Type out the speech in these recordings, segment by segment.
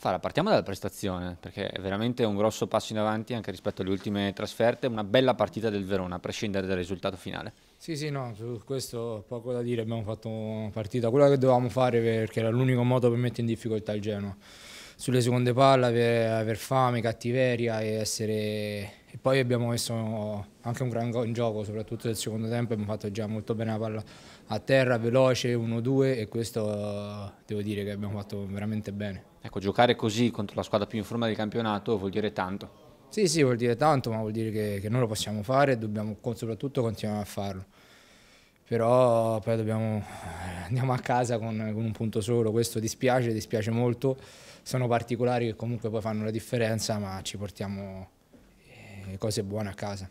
Fara, partiamo dalla prestazione, perché è veramente un grosso passo in avanti anche rispetto alle ultime trasferte, una bella partita del Verona, a prescindere dal risultato finale. Sì, sì, no, su questo poco da dire, abbiamo fatto una partita, quella che dovevamo fare perché era l'unico modo per mettere in difficoltà il Genoa. Sulle seconde palle, aver, aver fame, cattiveria e essere e poi abbiamo messo anche un gran gioco, soprattutto nel secondo tempo, abbiamo fatto già molto bene la palla a terra, veloce, 1-2 e questo devo dire che abbiamo fatto veramente bene. Ecco, giocare così contro la squadra più in forma del campionato vuol dire tanto. Sì, sì, vuol dire tanto, ma vuol dire che, che noi lo possiamo fare e dobbiamo soprattutto continuare a farlo. Però poi dobbiamo, eh, andiamo a casa con, con, un punto solo, questo dispiace, dispiace molto. Sono particolari che comunque poi fanno la differenza, ma ci portiamo le cose buone a casa.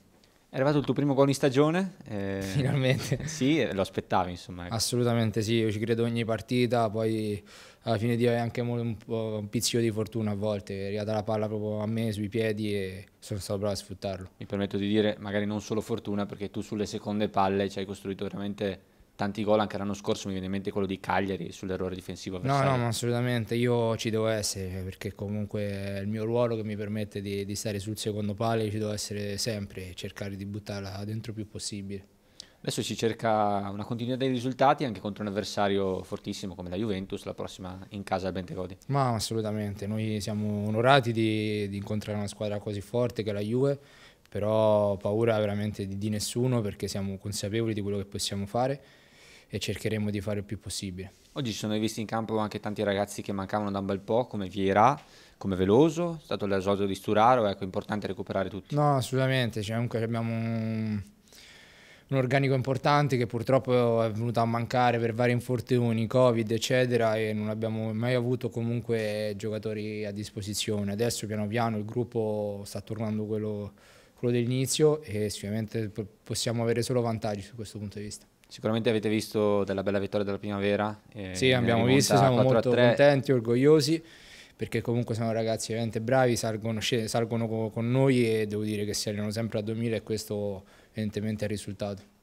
È arrivato il tuo primo gol in stagione? Eh, Finalmente. Sì, eh, lo aspettavi insomma. Ecco. Assolutamente sì, io ci credo ogni partita, poi alla fine di avere anche un, un pizzico di fortuna a volte, è arrivata la palla proprio a me sui piedi e sono stato bravo a sfruttarlo. Mi permetto di dire, magari non solo fortuna, perché tu sulle seconde palle ci hai costruito veramente tanti gol anche l'anno scorso, mi viene in mente quello di Cagliari sull'errore difensivo avversario. No, no, assolutamente, io ci devo essere cioè, perché comunque è il mio ruolo che mi permette di, di stare sul secondo palo, ci devo essere sempre cercare di buttarla dentro più possibile. Adesso si cerca una continuità dei risultati anche contro un avversario fortissimo come la Juventus, la prossima in casa a Bentecodi. Ma assolutamente, noi siamo onorati di, di incontrare una squadra così forte che è la Juve, però paura veramente di, di nessuno perché siamo consapevoli di quello che possiamo fare e cercheremo di fare il più possibile. Oggi ci sono visti in campo anche tanti ragazzi che mancavano da un bel po', come Vieira, come Veloso, è stato l'esordio di Sturaro, ecco, è importante recuperare tutti. No, assolutamente, cioè, comunque abbiamo un, un, organico importante che purtroppo è venuto a mancare per vari infortuni, Covid, eccetera, e non abbiamo mai avuto comunque giocatori a disposizione. Adesso piano piano il gruppo sta tornando quello quello dell'inizio e sicuramente possiamo avere solo vantaggi su questo punto di vista. Sicuramente avete visto della bella vittoria della primavera. Eh, sì, abbiamo visto, siamo molto contenti, orgogliosi, perché comunque sono ragazzi veramente bravi, salgono, salgono con noi e devo dire che si allenano sempre a 2000 e questo evidentemente è il risultato.